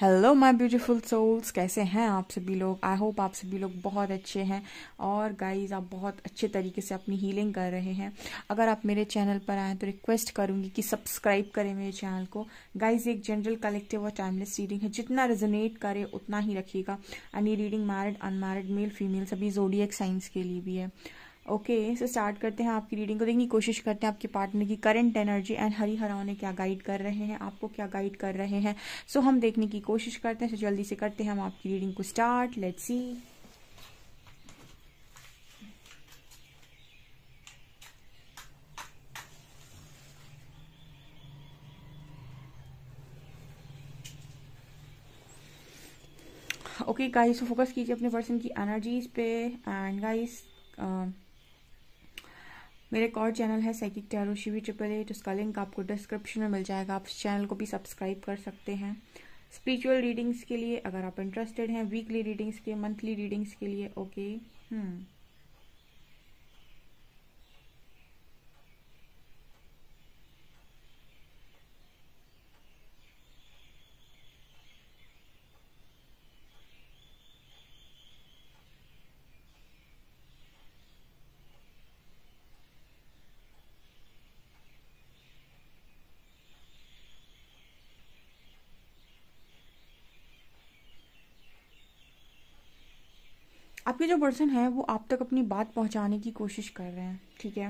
Hello my beautiful souls कैसे हैं आप सभी लोग आई होप आप सभी लोग बहुत अच्छे हैं और गाइस आप बहुत अच्छे तरीके से अपनी हीलिंग कर रहे हैं अगर आप मेरे चैनल पर आए तो रिक्वेस्ट करूंगी कि सब्सक्राइब करें मेरे चैनल को गाइस एक जनरल कलेक्टिव और टाइमलेस रीडिंग है जितना रेजोनेट करे उतना ही रखिएगा any reading married unmarried male female सभी जोडियक साइंस के लिए भी है ओके सो स्टार्ट करते हैं आपकी रीडिंग को देखने की कोशिश करते हैं आपके पार्टनर की करंट एनर्जी एंड हरी हरा उन्हें क्या गाइड कर रहे हैं आपको क्या गाइड कर रहे हैं सो so, हम देखने की कोशिश करते हैं so, जल्दी से करते हैं हम आपकी रीडिंग को start let's see okay guys focus कीजिए अपने पर्सन की एनर्जीज पे एंड गाइस मेरे एक और चैनल है psychic tarot Shivi triple eight उसका लिंक आपको डिस्क्रिप्शन में मिल जाएगा आप उस चैनल को भी सब्सक्राइब कर सकते हैं स्पिरिचुअल रीडिंग्स के लिए अगर आप इंटरेस्टेड हैं वीकली रीडिंग्स के मंथली रीडिंग्स के लिए ओके हम्म आपके जो पर्सन है वो आप तक अपनी बात पहुंचाने की कोशिश कर रहे हैं ठीक है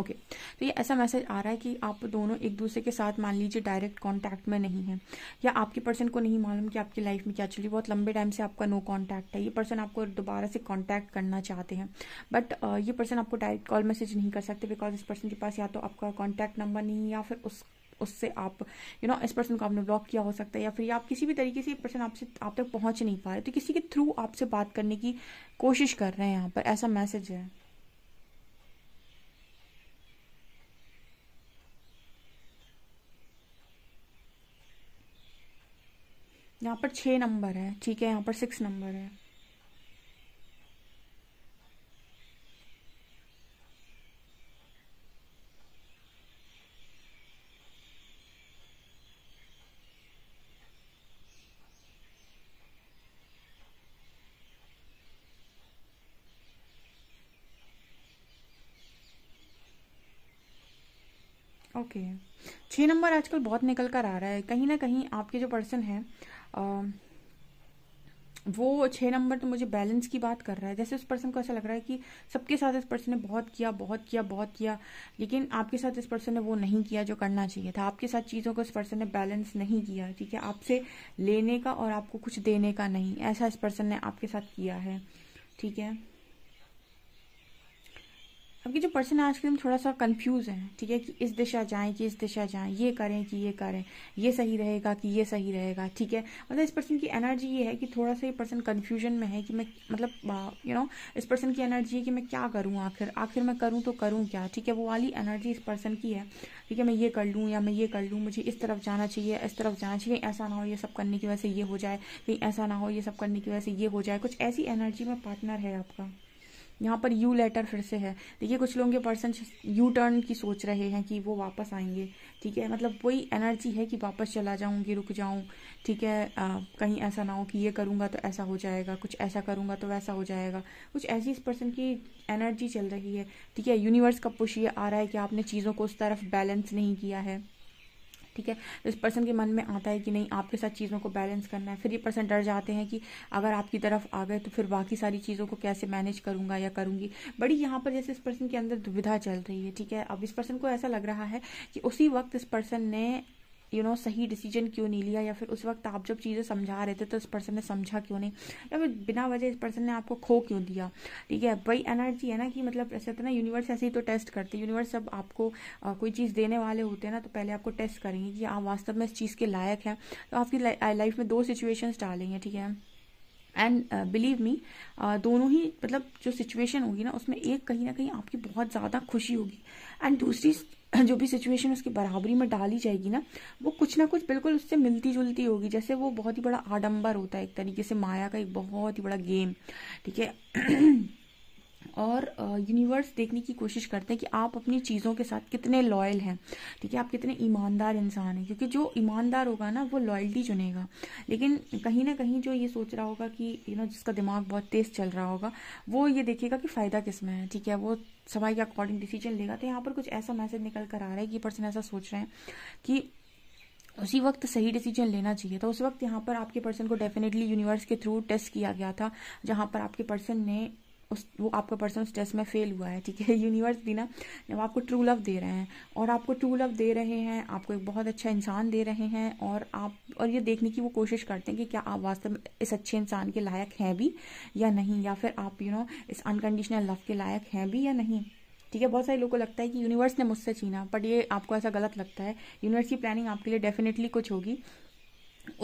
ओके okay. तो ये ऐसा मैसेज आ रहा है कि आप दोनों एक दूसरे के साथ मान लीजिए डायरेक्ट कांटेक्ट में नहीं है या आपके पर्सन को नहीं मालूम कि आपकी लाइफ में क्या है बहुत लंबे टाइम से आपका नो कांटेक्ट है ये पर्सन आपको दोबारा से कांटेक्ट करना चाहते हैं बट ये पर्सन आपको डायरेक्ट कॉल मैसेज नहीं कर सकते बिकॉज इस पर्सन के पास या तो आपका कॉन्टैक्ट नंबर नहीं या फिर उस उससे आप यू नो इस पर्सन को आपने ब्लॉक किया हो सकता है या फिर आप किसी भी तरीके से पर्सन आपसे आप तक पहुंच नहीं पा रहे तो किसी के थ्रू आपसे बात करने की कोशिश कर रहे हैं यहाँ पर ऐसा मैसेज है यहाँ पर छः नंबर है ठीक है यहाँ पर सिक्स नंबर है ओके छः नंबर आजकल बहुत निकल कर आ रहा है कहीं ना कहीं आपके जो पर्सन है आ, वो छः नंबर तो मुझे बैलेंस की बात कर रहा है जैसे उस पर्सन को ऐसा लग रहा है कि सबके साथ इस पर्सन ने बहुत किया बहुत किया बहुत किया लेकिन आपके साथ इस पर्सन ने वो नहीं किया जो करना चाहिए था आपके साथ चीज़ों को इस पर्सन ने बैलेंस नहीं किया ठीक है आपसे लेने का और आपको कुछ देने का नहीं ऐसा इस पर्सन ने आपके साथ किया है ठीक है अब जो पर्सन आज के दिन थोड़ा सा कंफ्यूज है ठीक है कि इस दिशा जाएं कि इस दिशा जाएं ये करें कि ये करें ये सही रहेगा कि ये सही रहेगा ठीक है मतलब इस पर्सन की एनर्जी ये है कि थोड़ा सा ये पर्सन कंफ्यूजन में है कि मैं मतलब यू नो इस पर्सन की एनर्जी है कि मैं क्या करूँ आखिर आखिर मैं करूँ तो करूँ क्या ठीक है वो वाली एनर्जी इस पर्सन की है ठीक है मैं ये कर लूँ या मैं ये कर लूँ मुझे इस तरफ जाना चाहिए इस तरफ जाना चाहिए ऐसा ना हो ये सब करने की वजह से ये हो जाए कहीं ऐसा ना हो ये सब करने की वजह से ये हो जाए कुछ ऐसी एनर्जी में पार्टनर है आपका यहाँ पर यू लेटर फिर से है देखिए कुछ लोगों के पर्सन यू टर्न की सोच रहे हैं कि वो वापस आएंगे ठीक है मतलब वही एनर्जी है कि वापस चला जाऊँगी रुक जाऊँ ठीक है आ, कहीं ऐसा ना हो कि ये करूँगा तो ऐसा हो जाएगा कुछ ऐसा करूँगा तो वैसा हो जाएगा कुछ ऐसी इस पर्सन की एनर्जी चल रही है ठीक है यूनिवर्स का पुष ये आ रहा है कि आपने चीज़ों को उस तरफ बैलेंस नहीं किया है ठीक है तो इस पर्सन के मन में आता है कि नहीं आपके साथ चीज़ों को बैलेंस करना है फिर ये पर्सन डर जाते हैं कि अगर आपकी तरफ आ गए तो फिर बाकी सारी चीज़ों को कैसे मैनेज करूंगा या करूंगी बड़ी यहाँ पर जैसे इस पर्सन के अंदर दुविधा चल रही है ठीक है अब इस पर्सन को ऐसा लग रहा है कि उसी वक्त इस पर्सन ने यू नो सही डिसीजन क्यों नहीं लिया या फिर उस वक्त आप जब चीज़ें समझा रहे थे तो इस पर्सन ने समझा क्यों नहीं या फिर बिना वजह इस पर्सन ने आपको खो क्यों दिया ठीक है वही एनर्जी है ना कि मतलब ऐसे तो ना यूनिवर्स ऐसे ही तो टेस्ट करते यूनिवर्स जब आपको आ, कोई चीज़ देने वाले होते हैं ना तो पहले आपको टेस्ट करेंगे कि आप वास्तव में इस चीज़ के लायक हैं तो आपकी लाइफ में दो सिचुएशंस डालेंगे ठीक है एंड बिलीव मी दोनों ही मतलब जो सिचुएशन होगी ना उसमें एक कहीं ना कहीं आपकी बहुत ज़्यादा खुशी होगी एंड दूसरी जो भी सिचुएशन उसकी बराबरी में डाली जाएगी ना वो कुछ ना कुछ बिल्कुल उससे मिलती जुलती होगी जैसे वो बहुत ही बड़ा आडंबर होता है एक तरीके से माया का एक बहुत ही बड़ा गेम ठीक है और यूनिवर्स देखने की कोशिश करते हैं कि आप अपनी चीज़ों के साथ कितने लॉयल हैं ठीक है आप कितने ईमानदार इंसान हैं क्योंकि जो ईमानदार होगा ना वो लॉयल्टी चुनेगा लेकिन कहीं ना कहीं जो ये सोच रहा होगा कि यू नो जिसका दिमाग बहुत तेज़ चल रहा होगा वो ये देखेगा कि फ़ायदा किस में है ठीक है वो समय के अकॉर्डिंग डिसीजन लेगा तो यहाँ पर कुछ ऐसा मैसेज निकल कर आ रहा है कि पर्सन ऐसा सोच रहे हैं कि उसी वक्त सही डिसीजन लेना चाहिए था उस वक्त यहाँ पर आपके पर्सन को डेफिनेटली यूनिवर्स के थ्रू टेस्ट किया गया था जहाँ पर आपके पर्सन ने उस वो आपका पर्सन उस टेस्ट में फेल हुआ है ठीक है यूनिवर्स भी ना जब आपको ट्रू लव दे रहे हैं और आपको ट्रू लव दे रहे हैं आपको एक बहुत अच्छा इंसान दे रहे हैं और आप और ये देखने की वो कोशिश करते हैं कि क्या आप वास्तव में इस अच्छे इंसान के लायक हैं भी या नहीं या फिर आप यू you नो know, इस अनकंडीशनल लव के लायक हैं भी या नहीं ठीक है बहुत सारे लोगों को लगता है कि यूनिवर्स ने मुझसे छीना बट ये आपको ऐसा गलत लगता है यूनिवर्स की प्लानिंग आपके लिए डेफिनेटली कुछ होगी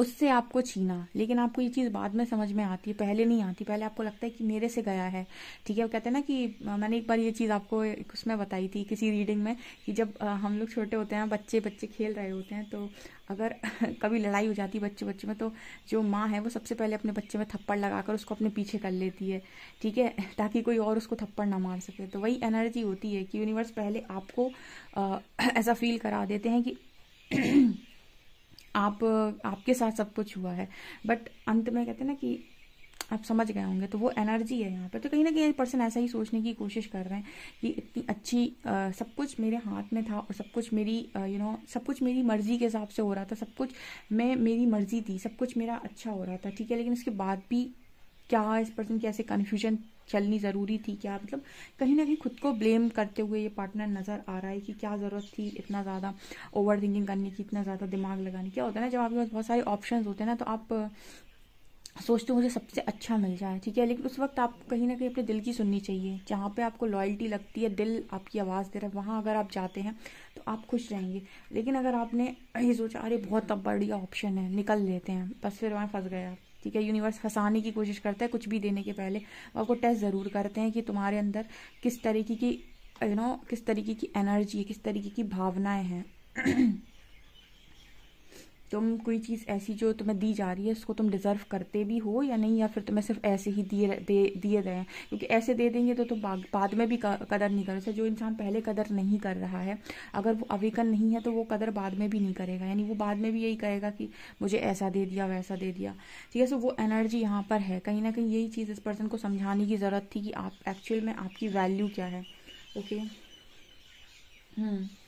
उससे आपको छीना लेकिन आपको ये चीज़ बाद में समझ में आती है पहले नहीं आती पहले आपको लगता है कि मेरे से गया है ठीक है वो कहते हैं ना कि मैंने एक बार ये चीज़ आपको उसमें बताई थी किसी रीडिंग में कि जब हम लोग छोटे होते हैं बच्चे बच्चे खेल रहे होते हैं तो अगर कभी लड़ाई हो जाती है बच्चे बच्चे में तो जो माँ है वो सबसे पहले अपने बच्चे में थप्पड़ लगाकर उसको अपने पीछे कर लेती है ठीक है ताकि कोई और उसको थप्पड़ ना मार सके तो वही एनर्जी होती है कि यूनिवर्स पहले आपको ऐसा फील करा देते हैं कि आप आपके साथ सब कुछ हुआ है बट अंत में कहते हैं ना कि आप समझ गए होंगे तो वो एनर्जी है यहाँ पे तो कहीं ना कहीं पर्सन ऐसा ही सोचने की कोशिश कर रहे हैं कि इतनी अच्छी आ, सब कुछ मेरे हाथ में था और सब कुछ मेरी यू नो सब कुछ मेरी मर्जी के हिसाब से हो रहा था सब कुछ मैं मेरी मर्जी थी सब कुछ मेरा अच्छा हो रहा था ठीक है लेकिन उसके बाद भी क्या इस पर्सन की ऐसे कन्फ्यूजन चलनी ज़रूरी थी क्या मतलब कहीं ना कहीं खुद को ब्लेम करते हुए ये पार्टनर नज़र आ रहा है कि क्या ज़रूरत थी इतना ज़्यादा ओवर थिंकिंग करने की इतना ज़्यादा दिमाग लगाने की क्या होता है ना जब आपके पास बहुत सारे ऑप्शन होते हैं ना तो आप सोचते हो मुझे सबसे अच्छा मिल जाए ठीक है लेकिन उस वक्त आप कहीं ना कहीं अपने दिल की सुननी चाहिए जहाँ पे आपको लॉयल्टी लगती है दिल आपकी आवाज़ दे रहा है वहाँ अगर आप जाते हैं तो आप खुश रहेंगे लेकिन अगर आपने ये सोचा अरे बहुत बढ़िया ऑप्शन है निकल लेते हैं बस फिर वहाँ फंस गए आप ठीक है यूनिवर्स फंसाने की कोशिश करता है कुछ भी देने के पहले वो आपको टेस्ट ज़रूर करते हैं कि तुम्हारे अंदर किस तरीके की यू नो किस तरीके की एनर्जी है किस तरीके की भावनाएं हैं तुम कोई चीज़ ऐसी जो तुम्हें दी जा रही है उसको तुम डिज़र्व करते भी हो या नहीं या फिर तुम्हें सिर्फ ऐसे ही दिए दे दिए गए हैं क्योंकि ऐसे दे देंगे तो तुम बाद में भी कदर नहीं करेगा जो इंसान पहले कदर नहीं कर रहा है अगर वो अवेकन नहीं है तो वो कदर बाद में भी नहीं करेगा यानी वो बाद में भी यही कहेगा कि मुझे ऐसा दे दिया वैसा दे दिया ठीक है सो वो एनर्जी यहाँ पर है कहीं ना कहीं यही चीज़ इस पर्सन को समझाने की ज़रूरत थी कि आप एक्चुअल में आपकी वैल्यू क्या है ओके हम्म hmm.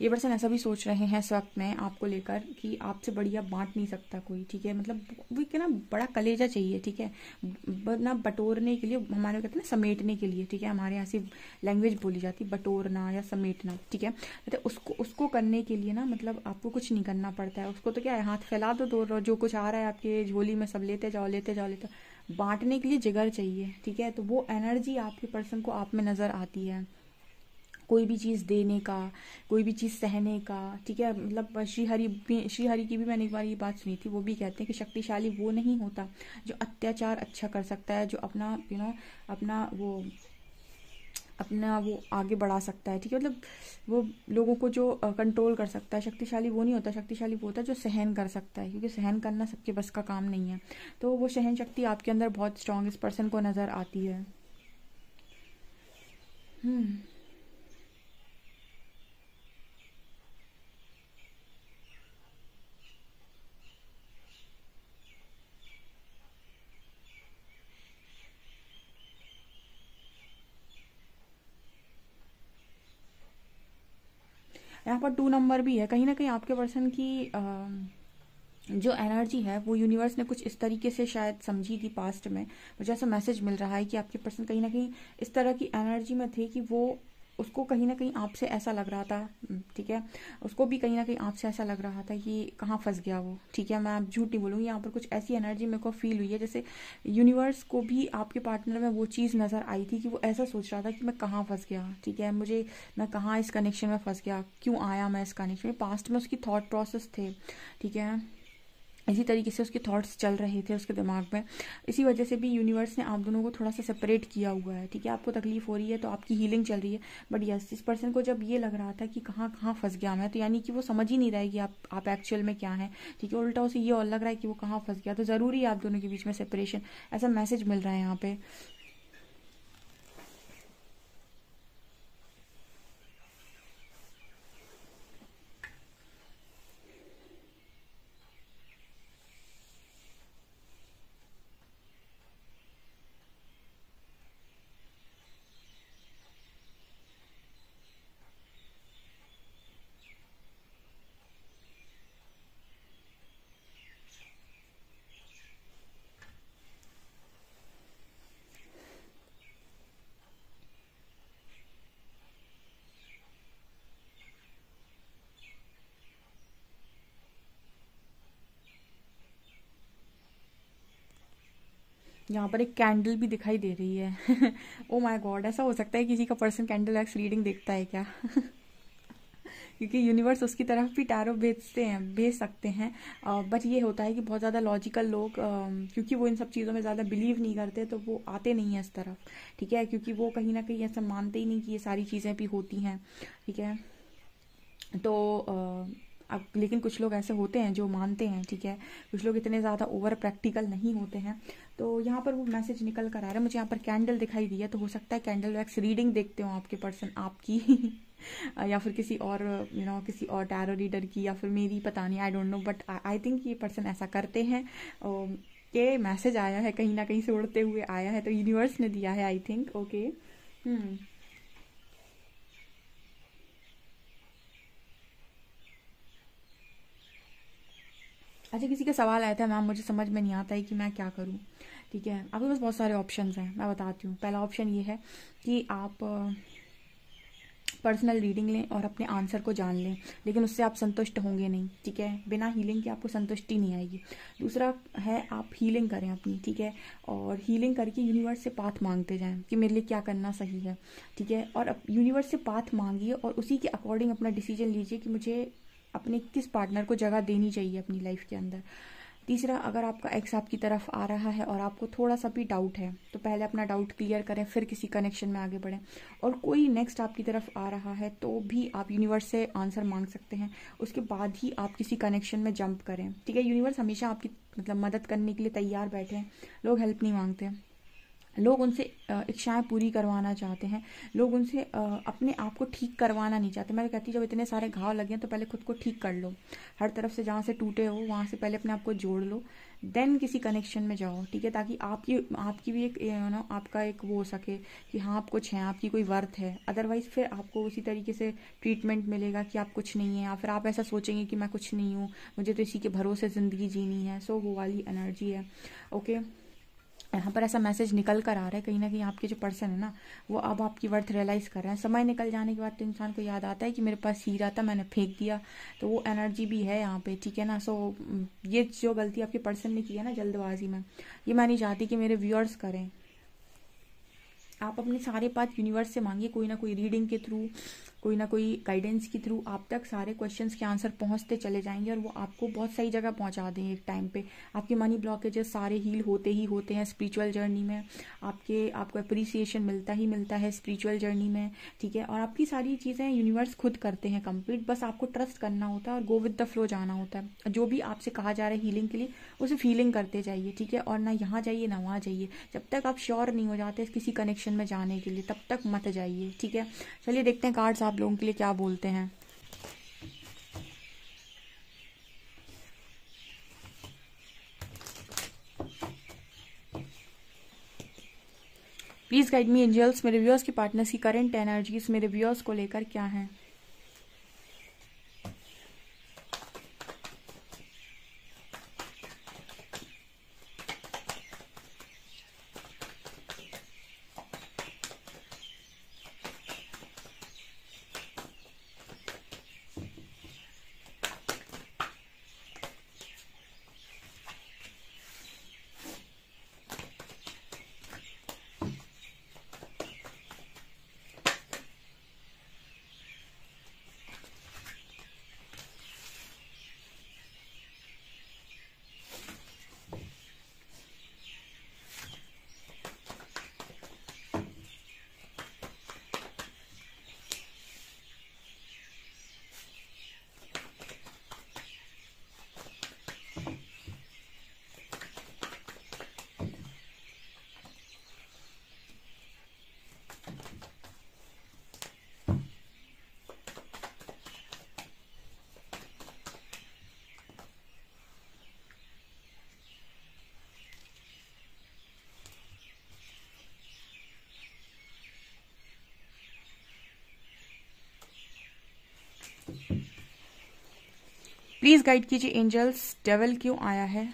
ये पर्सन ऐसा भी सोच रहे हैं इस वक्त में आपको लेकर कि आपसे बढ़िया बांट नहीं सकता कोई ठीक है मतलब वो क्या ना बड़ा कलेजा चाहिए ठीक है ना बटोरने के लिए हमारे कहते हैं ना समेटने के लिए ठीक है हमारे यहाँ से लैंग्वेज बोली जाती है बटोरना या समेटना ठीक है तो उसको उसको करने के लिए ना मतलब आपको कुछ नहीं करना पड़ता है उसको तो क्या है हाथ फैला तो दो तो जो कुछ आ रहा है आपके झोली में सब लेते जाओ लेते जाओ लेते बांटने के लिए जिगर चाहिए ठीक है तो वो एनर्जी आपके पर्सन को आप में नजर आती है कोई भी चीज़ देने का कोई भी चीज़ सहने का ठीक है मतलब श्री हरि श्री की भी मैंने एक बार ये बात सुनी थी वो भी कहते हैं कि शक्तिशाली वो नहीं होता जो अत्याचार अच्छा कर सकता है जो अपना यू नो अपना वो अपना वो आगे बढ़ा सकता है ठीक है मतलब वो लोगों को जो कंट्रोल कर सकता है शक्तिशाली वो नहीं होता शक्तिशाली वो होता है जो सहन कर सकता है क्योंकि सहन करना सबके बस का काम नहीं है तो वो सहन शक्ति आपके अंदर बहुत स्ट्रांग इस पर्सन को नज़र आती है हम्म यहाँ पर टू नंबर भी है कहीं ना कहीं आपके पर्सन की जो एनर्जी है वो यूनिवर्स ने कुछ इस तरीके से शायद समझी थी पास्ट में मुझे ऐसा मैसेज मिल रहा है कि आपके पर्सन कहीं ना कहीं इस तरह की एनर्जी में थे कि वो उसको कहीं ना कहीं आपसे ऐसा लग रहा था हम्म, ठीक है उसको भी कहीं ना कहीं आपसे ऐसा लग रहा था कि कहाँ फंस गया वो ठीक है मैं झूठ नहीं बोलूँगी यहाँ पर कुछ ऐसी एनर्जी मेरे को फील हुई है जैसे यूनिवर्स को भी आपके पार्टनर में वो चीज़ नज़र आई थी कि वो ऐसा सोच रहा था कि मैं कहाँ फंस गया ठीक है मुझे मैं कहाँ इस कनेक्शन में फंस गया क्यों आया मैं इस कनेक्शन में पास्ट में उसकी थाट प्रोसेस थे ठीक है इसी तरीके से उसके थॉट्स चल रहे थे उसके दिमाग में इसी वजह से भी यूनिवर्स ने आप दोनों को थोड़ा सा सेपरेट किया हुआ है ठीक है आपको तकलीफ हो रही है तो आपकी हीलिंग चल रही है बट यस इस पर्सन को जब ये लग रहा था कि कहाँ कहाँ फंस गया मैं तो यानी कि वो समझ ही नहीं रहा है कि आप आप एक्चुअल में क्या है ठीक है उल्टा उसे ये और लग रहा है कि वो कहाँ फंस गया तो ज़रूरी है आप दोनों के बीच में सेपरेशन ऐसा मैसेज मिल रहा है यहाँ पे यहाँ पर एक कैंडल भी दिखाई दे रही है ओ माय गॉड ऐसा हो सकता है किसी का पर्सन कैंडल वैक्स रीडिंग देखता है क्या क्योंकि यूनिवर्स उसकी तरफ भी टैरो भेजते हैं भेज सकते हैं बट ये होता है कि बहुत ज़्यादा लॉजिकल लोग क्योंकि वो इन सब चीज़ों में ज़्यादा बिलीव नहीं करते तो वो आते नहीं हैं इस तरफ ठीक है क्योंकि वो कहीं ना कहीं ऐसा मानते ही नहीं कि ये सारी चीज़ें भी होती हैं ठीक है तो आ, अब लेकिन कुछ लोग ऐसे होते हैं जो मानते हैं ठीक है कुछ लोग इतने ज़्यादा ओवर प्रैक्टिकल नहीं होते हैं तो यहाँ पर वो मैसेज निकल कर आ रहा है मुझे यहाँ पर कैंडल दिखाई दी है तो हो सकता है कैंडल वैक्स रीडिंग देखते हो आपके पर्सन आपकी या फिर किसी और यू you नो know, किसी और टैरो रीडर की या फिर मेरी पता नहीं I don't know but I think ये पर्सन ऐसा करते हैं के मैसेज आया है कहीं ना कहीं से उड़ते हुए आया है तो यूनिवर्स ने दिया है आई थिंक ओके हम्म अच्छा किसी का सवाल आया था मैम मुझे समझ में नहीं आता है कि मैं क्या करूँ ठीक है आपके पास बहुत सारे ऑप्शन हैं मैं बताती हूँ पहला ऑप्शन ये है कि आप पर्सनल रीडिंग लें और अपने आंसर को जान लें लेकिन उससे आप संतुष्ट होंगे नहीं ठीक है बिना हीलिंग के आपको संतुष्टि नहीं आएगी दूसरा है आप हीलिंग करें अपनी ठीक है और हीलिंग करके यूनिवर्स से पाथ मांगते जाएं कि मेरे लिए क्या करना सही है ठीक है और यूनिवर्स से पाथ मांगिए और उसी के अकॉर्डिंग अपना डिसीजन लीजिए कि मुझे अपने किस पार्टनर को जगह देनी चाहिए अपनी लाइफ के अंदर तीसरा अगर आपका एक्स आपकी तरफ आ रहा है और आपको थोड़ा सा भी डाउट है तो पहले अपना डाउट क्लियर करें फिर किसी कनेक्शन में आगे बढ़ें और कोई नेक्स्ट आपकी तरफ आ रहा है तो भी आप यूनिवर्स से आंसर मांग सकते हैं उसके बाद ही आप किसी कनेक्शन में जंप करें ठीक है यूनिवर्स हमेशा आपकी मतलब मदद करने के लिए तैयार बैठे हैं लोग हेल्प नहीं मांगते हैं लोग उनसे इच्छाएं पूरी करवाना चाहते हैं लोग उनसे अपने आप को ठीक करवाना नहीं चाहते मैं तो कहती जब इतने सारे घाव लगे हैं तो पहले खुद को ठीक कर लो हर तरफ से जहाँ से टूटे हो वहाँ से पहले अपने आप को जोड़ लो देन किसी कनेक्शन में जाओ ठीक है ताकि आपकी आपकी भी एक यू नो आपका एक वो हो सके कि हाँ आप कुछ हैं आपकी कोई वर्थ है अदरवाइज फिर आपको उसी तरीके से ट्रीटमेंट मिलेगा कि आप कुछ नहीं है या फिर आप ऐसा सोचेंगे कि मैं कुछ नहीं हूँ मुझे तो इसी के भरोसे ज़िंदगी जीनी है सो वो वाली एनर्जी है ओके okay? यहाँ पर ऐसा मैसेज निकल कर आ रहा है कहीं ना कहीं आपके जो पर्सन है ना वो अब आपकी वर्थ रियलाइज कर रहे हैं समय निकल जाने के बाद तो इंसान को याद आता है कि मेरे पास हीरा था मैंने फेंक दिया तो वो एनर्जी भी है यहाँ पे ठीक है ना सो ये जो गलती आपके पर्सन ने की है ना जल्दबाजी में ये मैं नहीं चाहती कि मेरे व्यूअर्स करें आप अपने सारे बात यूनिवर्स से मांगिए कोई ना कोई रीडिंग के थ्रू कोई ना कोई गाइडेंस के थ्रू आप तक सारे क्वेश्चंस के आंसर पहुंचते चले जाएंगे और वो आपको बहुत सही जगह पहुंचा देंगे एक टाइम पे आपके मनी ब्लॉकेजेस सारे हील होते ही होते हैं स्पिरिचुअल जर्नी में आपके आपको अप्रिसिएशन मिलता ही मिलता है स्पिरिचुअल जर्नी में ठीक है और आपकी सारी चीज़ें यूनिवर्स खुद करते हैं कंप्लीट बस आपको ट्रस्ट करना होता है और गो विद द फ्लो जाना होता है जो भी आपसे कहा जा रहा है हीलिंग के लिए उसे फीलिंग करते जाइए ठीक है और ना यहाँ जाइए ना वहाँ जाइए जब तक आप श्योर नहीं हो जाते किसी कनेक्शन में जाने के लिए तब तक मत जाइए ठीक है चलिए देखते हैं कार्ड्स आप लोगों के लिए क्या बोलते हैं प्लीज़ गाइड मी एंजल्स मेरे व्यूअर्स की पार्टनर्स की करंट एनर्जीज मेरे व्यूअर्स को लेकर क्या हैं प्लीज़ गाइड कीजिए एंजल्स डेवल क्यों आया है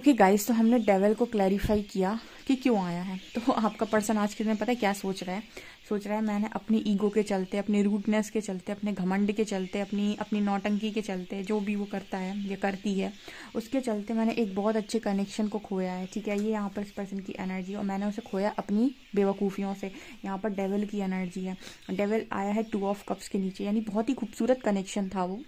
ओके गाइस तो हमने डेवल को क्लैरिफाई किया कि क्यों आया है तो आपका पर्सन आज के दिन पता है क्या सोच रहा है सोच रहा है मैंने अपनी ईगो के चलते अपने रूटनेस के चलते अपने घमंड के चलते अपनी अपनी नौटंकी के चलते जो भी वो करता है या करती है उसके चलते मैंने एक बहुत अच्छे कनेक्शन को खोया है ठीक है ये यहाँ पर इस पर्सन की एनर्जी और मैंने उसे खोया अपनी बेवकूफ़ियों से यहाँ पर डेवल की एनर्जी है डेवल आया है टू ऑफ कप्स के नीचे यानी बहुत ही खूबसूरत कनेक्शन था वो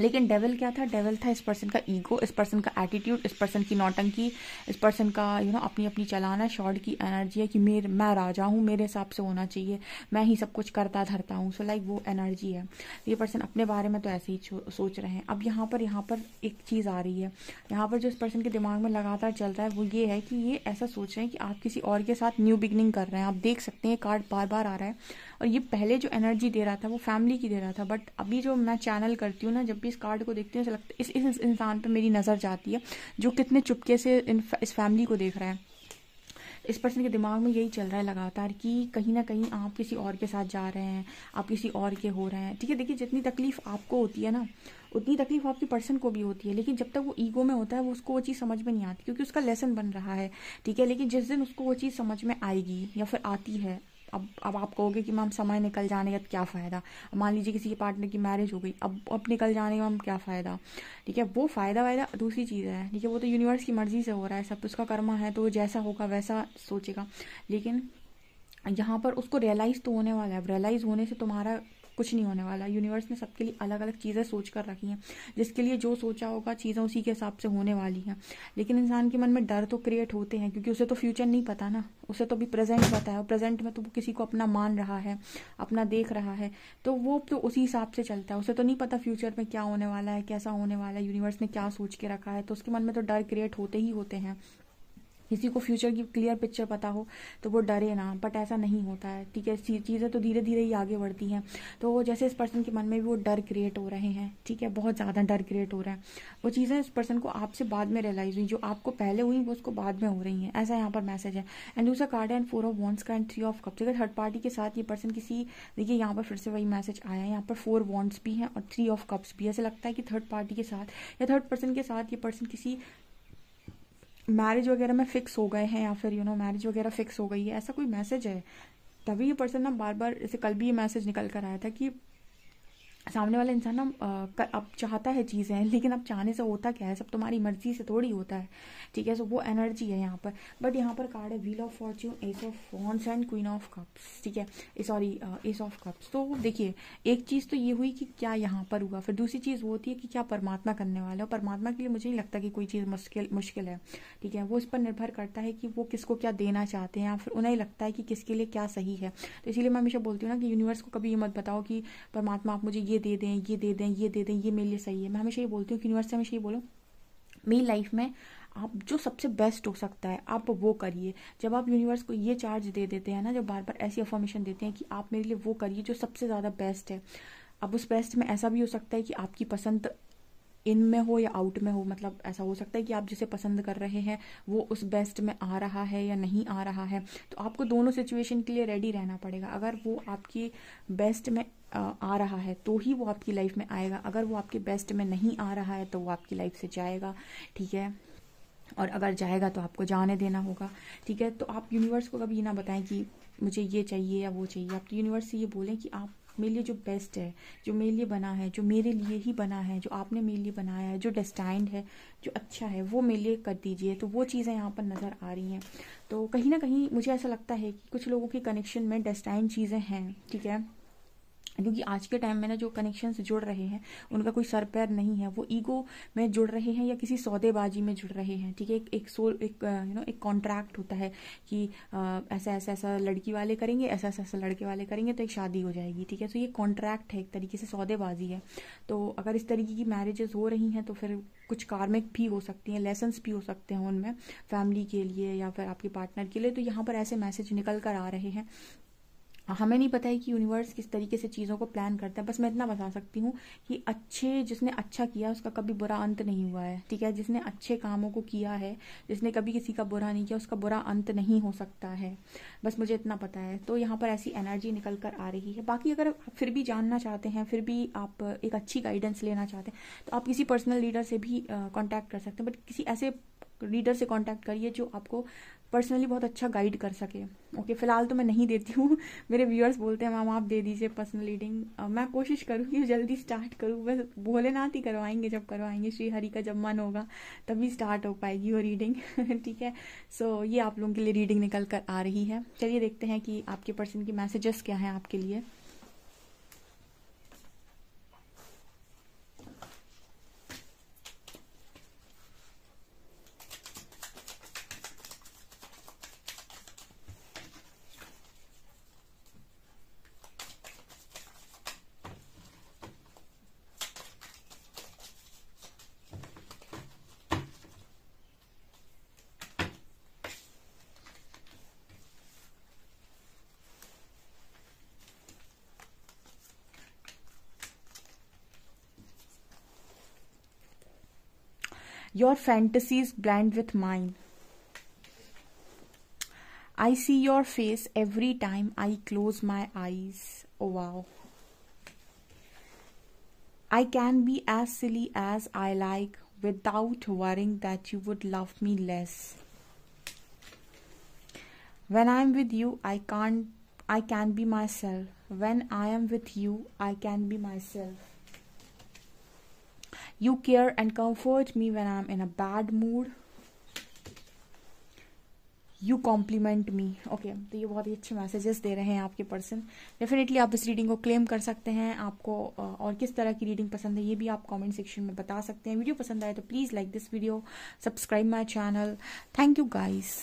लेकिन डेवल क्या था डेवल था इस पर्सन का ईगो इस पर्सन का एटीट्यूड इस पर्सन की नौटंकी इस पर्सन का यू you नो know, अपनी अपनी चलाना शॉर्ट की एनर्जी है कि मेर, मैं राजा हूँ मेरे हिसाब से होना चाहिए मैं ही सब कुछ करता धरता हूँ सो लाइक वो एनर्जी है ये पर्सन अपने बारे में तो ऐसे ही सोच रहे हैं अब यहाँ पर यहाँ पर एक चीज़ आ रही है यहाँ पर जो इस पर्सन के दिमाग में लगातार चल रहा है वो ये है कि ये ऐसा सोच रहे हैं कि आप किसी और के साथ न्यू बिगनिंग कर रहे हैं आप देख सकते हैं कार्ड बार बार आ रहा है और ये पहले जो एनर्जी दे रहा था वो फैमिली की दे रहा था बट अभी जो मैं चैनल करती हूँ ना जब भी इस कार्ड को देखती हूँ ऐसा लगता है इस इस इंसान पर मेरी नज़र जाती है जो कितने चुपके से इस फैमिली को देख रहा है इस पर्सन के दिमाग में यही चल रहा है लगातार कि कहीं ना कहीं आप किसी और के साथ जा रहे हैं आप किसी और के हो रहे हैं ठीक है देखिए जितनी तकलीफ आपको होती है ना उतनी तकलीफ आपके पर्सन को भी होती है लेकिन जब तक वो ईगो में होता है वो उसको वो चीज़ समझ में नहीं आती क्योंकि उसका लेसन बन रहा है ठीक है लेकिन जिस दिन उसको वो चीज़ समझ में आएगी या फिर आती है अब अब आप कहोगे कि मैम समय निकल जाने का क्या फ़ायदा मान लीजिए किसी के पार्टनर की मैरिज हो गई अब अब निकल जाने का मैम क्या फ़ायदा ठीक है वो फ़ायदा वायदा दूसरी चीज़ है ठीक है वो तो यूनिवर्स की मर्ज़ी से हो रहा है सब उसका कर्मा है तो जैसा होगा वैसा सोचेगा लेकिन यहाँ पर उसको रियलाइज़ तो होने वाला है रियलाइज़ होने से तुम्हारा कुछ नहीं होने वाला यूनिवर्स ने सबके लिए अलग अलग चीज़ें सोच कर रखी हैं जिसके लिए जो सोचा होगा चीज़ें उसी के हिसाब से होने वाली हैं लेकिन इंसान के मन में डर तो क्रिएट होते हैं क्योंकि उसे तो फ्यूचर नहीं पता ना उसे तो अभी प्रेजेंट पता है और प्रेजेंट में तो वो किसी को अपना मान रहा है अपना देख रहा है तो वो तो उसी हिसाब से चलता है उसे तो नहीं पता फ्यूचर में क्या होने वाला है कैसा होने वाला है यूनिवर्स ने क्या सोच के रखा है तो उसके मन में तो डर क्रिएट होते ही होते हैं किसी को फ्यूचर की क्लियर पिक्चर पता हो तो वो डरे ना बट ऐसा नहीं होता है ठीक है चीज़ें तो धीरे धीरे ही आगे बढ़ती हैं तो जैसे इस पर्सन के मन में भी वो डर क्रिएट हो रहे हैं ठीक है बहुत ज़्यादा डर क्रिएट हो रहा है वो चीज़ें इस पर्सन को आपसे बाद में रियलाइज हुई जो आपको पहले हुई वो उसको बाद में हो रही है ऐसा यहाँ पर मैसेज है एंड दूसरा card and four of wands का एंड थ्री ऑफ कप्स अगर थर्ड पार्टी के साथ ये पर्सन किसी देखिए यहाँ पर फिर से वही मैसेज आया है यहाँ पर फोर वॉन्ट्स भी है और थ्री ऑफ कप्स भी ऐसे लगता है कि थर्ड पार्टी के साथ या थर्ड पर्सन के साथ ये पर्सन किसी मैरिज वगैरह में फिक्स हो गए हैं या फिर यू नो मैरिज वगैरह फिक्स हो गई है ऐसा कोई मैसेज है तभी ये पर्सन ना बार बार जैसे कल भी ये मैसेज निकल कर आया था कि सामने वाला इंसान ना अब चाहता है चीज़ें लेकिन अब चाहने से होता क्या है सब तुम्हारी मर्जी से थोड़ी होता है ठीक है सो वो एनर्जी है यहाँ पर बट यहाँ पर कार्ड है wheel of fortune ace of wands and queen of cups ठीक है सॉरी एस ऑफ कप्स तो देखिए एक चीज़ तो ये हुई कि क्या यहाँ पर हुआ फिर दूसरी चीज़ वो होती है कि क्या परमात्मा करने वाला है परमात्मा के लिए मुझे नहीं लगता कि कोई चीज़ मुश्किल मुश्किल है ठीक है वो इस पर निर्भर करता है कि वो किसको क्या देना चाहते हैं या फिर उन्हें लगता है कि किसके लिए क्या सही है तो इसीलिए मैं हमेशा बोलती हूँ ना कि यूनिवर्स को कभी ये मत बताओ कि परमात्मा आप मुझे ये दे दें ये दे दें ये दे दें ये मेरे लिए सही है मैं हमेशा ये बोलती हूँ यूनिवर्स से हमेशा ये बोलो मेरी लाइफ में आप जो सबसे बेस्ट हो सकता है आप वो करिए जब आप यूनिवर्स को ये चार्ज दे देते हैं ना जब बार बार ऐसी अफॉर्मेशन देते हैं कि आप मेरे लिए वो करिए जो सबसे ज़्यादा बेस्ट है अब उस बेस्ट में ऐसा भी हो सकता है कि आपकी पसंद इन में हो या आउट में हो मतलब ऐसा हो सकता है कि आप जिसे पसंद कर रहे हैं वो उस बेस्ट में आ रहा है या नहीं आ रहा है तो आपको दोनों सिचुएशन के लिए रेडी रहना पड़ेगा अगर वो आपकी बेस्ट में आ रहा है तो ही वो आपकी लाइफ में आएगा अगर वो आपके बेस्ट में नहीं आ रहा है तो वो आपकी लाइफ से जाएगा ठीक है और अगर जाएगा तो आपको जाने देना होगा ठीक है तो आप यूनिवर्स को कभी ना बताएं कि मुझे ये चाहिए या वो चाहिए आप तो यूनिवर्स से ये बोलें कि आप मेरे लिए जो बेस्ट है जो मेरे लिए बना है जो मेरे लिए ही बना है जो आपने मेरे लिए बनाया है जो डेस्टाइंड है जो अच्छा है वो मेरे लिए कर दीजिए तो वो चीज़ें यहाँ पर नज़र आ रही हैं तो कहीं ना कहीं मुझे ऐसा लगता है कि कुछ लोगों के कनेक्शन में डेस्टाइंड चीज़ें हैं ठीक है क्योंकि आज के टाइम में ना जो कनेक्शन जुड़ रहे हैं उनका कोई सर पैर नहीं है वो ईगो में जुड़ रहे हैं या किसी सौदेबाजी में जुड़ रहे हैं ठीक है एक एक सोल एक यू uh, नो एक कॉन्ट्रैक्ट होता है कि uh, ऐसा ऐसा ऐसा लड़की वाले करेंगे ऐसा ऐसा ऐसा लड़के वाले करेंगे तो एक शादी हो जाएगी ठीक है सो तो ये कॉन्ट्रैक्ट है एक तरीके से सौदेबाजी है तो अगर इस तरीके की मैरिजेस हो रही हैं तो फिर कुछ कार्मिक भी हो सकती हैं लेसन्स भी हो सकते हैं उनमें फैमिली के लिए या फिर आपके पार्टनर के लिए तो यहाँ पर ऐसे मैसेज निकल कर आ रहे हैं हमें नहीं पता है कि यूनिवर्स किस तरीके से चीज़ों को प्लान करता है बस मैं इतना बता सकती हूँ कि अच्छे जिसने अच्छा किया उसका कभी बुरा अंत नहीं हुआ है ठीक है जिसने अच्छे कामों को किया है जिसने कभी किसी का बुरा नहीं किया उसका बुरा अंत नहीं हो सकता है बस मुझे इतना पता है तो यहाँ पर ऐसी एनर्जी निकल कर आ रही है बाकी अगर फिर भी जानना चाहते हैं फिर भी आप एक अच्छी गाइडेंस लेना चाहते हैं तो आप किसी पर्सनल लीडर से भी कॉन्टैक्ट कर सकते हैं बट किसी ऐसे रीडर से कांटेक्ट करिए जो आपको पर्सनली बहुत अच्छा गाइड कर सके ओके okay, फिलहाल तो मैं नहीं देती हूँ मेरे व्यूअर्स बोलते हैं मैम आप दे दीजिए पर्सनल रीडिंग मैं कोशिश करूँगी जल्दी स्टार्ट करूँ बस भोलेनाथ ही करवाएंगे जब करवाएंगे श्री हरि का जब मन होगा तभी स्टार्ट हो पाएगी वो रीडिंग ठीक है सो so, ये आप लोगों के लिए रीडिंग निकल कर आ रही है चलिए देखते हैं कि आपके पर्सन की मैसेजेस क्या हैं आपके लिए Your fantasies blend with mine. I see your face every time I close my eyes. Oh, wow. I can be as silly as I like without worrying that you would love me less. When I'm with you, I can't I can be myself. When I am with you, I can be myself. You care and comfort me when I'm in a bad mood. You compliment me okay तो ये बहुत ही अच्छे messages दे रहे हैं आपके person definitely आप इस reading को क्लेम कर सकते हैं आपको और किस तरह की रीडिंग पसंद है ये भी आप कॉमेंट सेक्शन में बता सकते हैं वीडियो पसंद आए तो please like this video subscribe my channel thank you guys